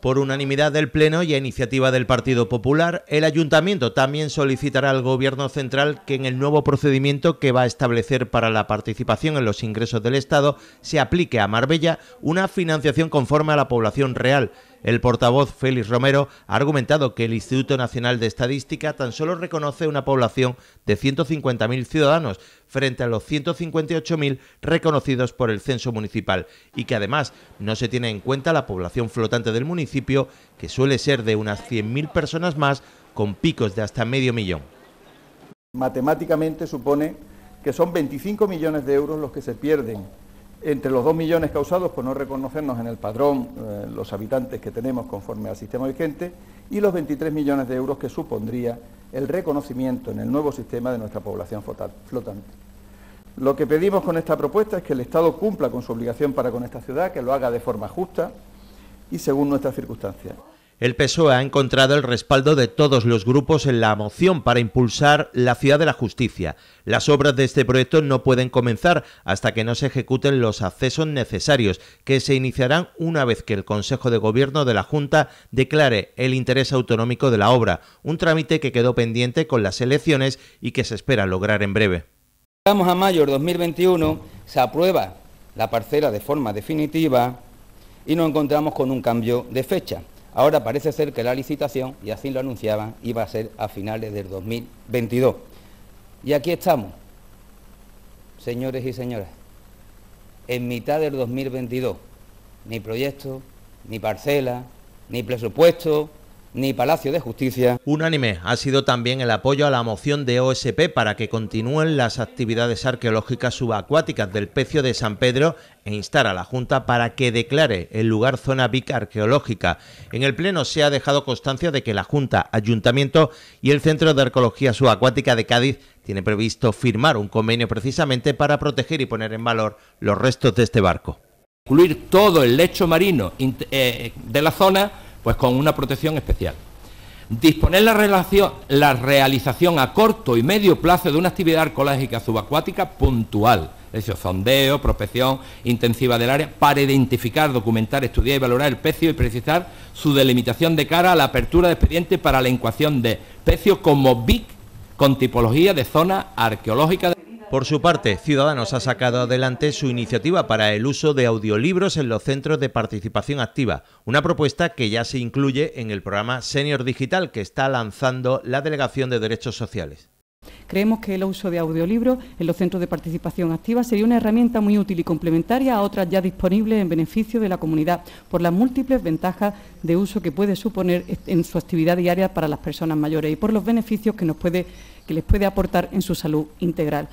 Por unanimidad del Pleno y a iniciativa del Partido Popular, el Ayuntamiento también solicitará al Gobierno Central que en el nuevo procedimiento que va a establecer para la participación en los ingresos del Estado se aplique a Marbella una financiación conforme a la población real el portavoz Félix Romero ha argumentado que el Instituto Nacional de Estadística tan solo reconoce una población de 150.000 ciudadanos frente a los 158.000 reconocidos por el censo municipal y que además no se tiene en cuenta la población flotante del municipio, que suele ser de unas 100.000 personas más, con picos de hasta medio millón. Matemáticamente supone que son 25 millones de euros los que se pierden entre los dos millones causados por no reconocernos en el padrón eh, los habitantes que tenemos conforme al sistema vigente y los 23 millones de euros que supondría el reconocimiento en el nuevo sistema de nuestra población flotante. Lo que pedimos con esta propuesta es que el Estado cumpla con su obligación para con esta ciudad, que lo haga de forma justa y según nuestras circunstancias. El PSOE ha encontrado el respaldo de todos los grupos en la moción para impulsar la ciudad de la justicia. Las obras de este proyecto no pueden comenzar hasta que no se ejecuten los accesos necesarios, que se iniciarán una vez que el Consejo de Gobierno de la Junta declare el interés autonómico de la obra, un trámite que quedó pendiente con las elecciones y que se espera lograr en breve. Vamos a mayo de 2021, se aprueba la parcela de forma definitiva y nos encontramos con un cambio de fecha. Ahora parece ser que la licitación, y así lo anunciaban, iba a ser a finales del 2022. Y aquí estamos, señores y señoras, en mitad del 2022. Ni proyecto, ni parcela, ni presupuesto, ni Palacio de Justicia. Unánime ha sido también el apoyo a la moción de OSP para que continúen las actividades arqueológicas subacuáticas del Pecio de San Pedro e instar a la Junta para que declare el lugar zona VIC arqueológica. En el Pleno se ha dejado constancia de que la Junta, Ayuntamiento y el Centro de Arqueología Subacuática de Cádiz tiene previsto firmar un convenio precisamente para proteger y poner en valor los restos de este barco. Incluir todo el lecho marino eh, de la zona pues con una protección especial. Disponer la, realización a corto y medio plazo de una actividad arqueológica subacuática puntual, es decir, sondeo, prospección intensiva del área, para identificar, documentar, estudiar y valorar el pecio y precisar su delimitación de cara a la apertura de expediente para la encuación de pecio como BIC con tipología de zona arqueológica. De por su parte, Ciudadanos ha sacado adelante su iniciativa para el uso de audiolibros en los centros de participación activa, una propuesta que ya se incluye en el programa Senior Digital que está lanzando la Delegación de Derechos Sociales. Creemos que el uso de audiolibros en los centros de participación activa sería una herramienta muy útil y complementaria a otras ya disponibles en beneficio de la comunidad por las múltiples ventajas de uso que puede suponer en su actividad diaria para las personas mayores y por los beneficios que, nos puede, que les puede aportar en su salud integral.